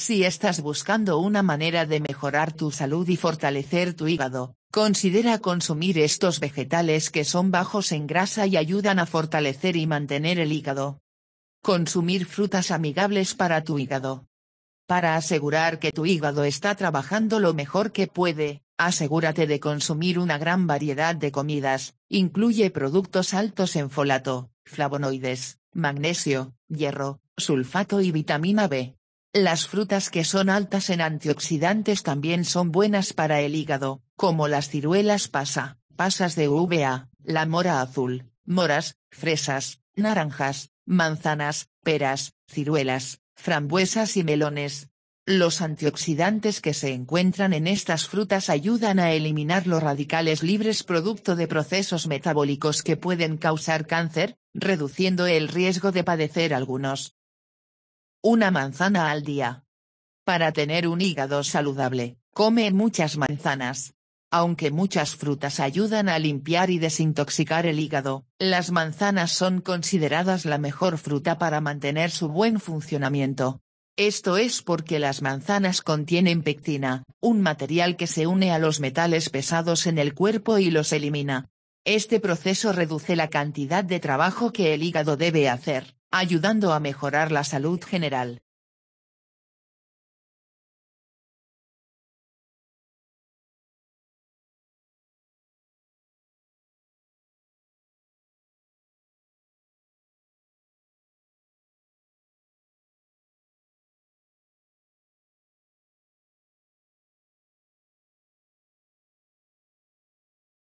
Si estás buscando una manera de mejorar tu salud y fortalecer tu hígado, considera consumir estos vegetales que son bajos en grasa y ayudan a fortalecer y mantener el hígado. Consumir frutas amigables para tu hígado. Para asegurar que tu hígado está trabajando lo mejor que puede, asegúrate de consumir una gran variedad de comidas, incluye productos altos en folato, flavonoides, magnesio, hierro, sulfato y vitamina B. Las frutas que son altas en antioxidantes también son buenas para el hígado, como las ciruelas pasa, pasas de uva, la mora azul, moras, fresas, naranjas, manzanas, peras, ciruelas, frambuesas y melones. Los antioxidantes que se encuentran en estas frutas ayudan a eliminar los radicales libres producto de procesos metabólicos que pueden causar cáncer, reduciendo el riesgo de padecer algunos. Una manzana al día. Para tener un hígado saludable, come muchas manzanas. Aunque muchas frutas ayudan a limpiar y desintoxicar el hígado, las manzanas son consideradas la mejor fruta para mantener su buen funcionamiento. Esto es porque las manzanas contienen pectina, un material que se une a los metales pesados en el cuerpo y los elimina. Este proceso reduce la cantidad de trabajo que el hígado debe hacer ayudando a mejorar la salud general.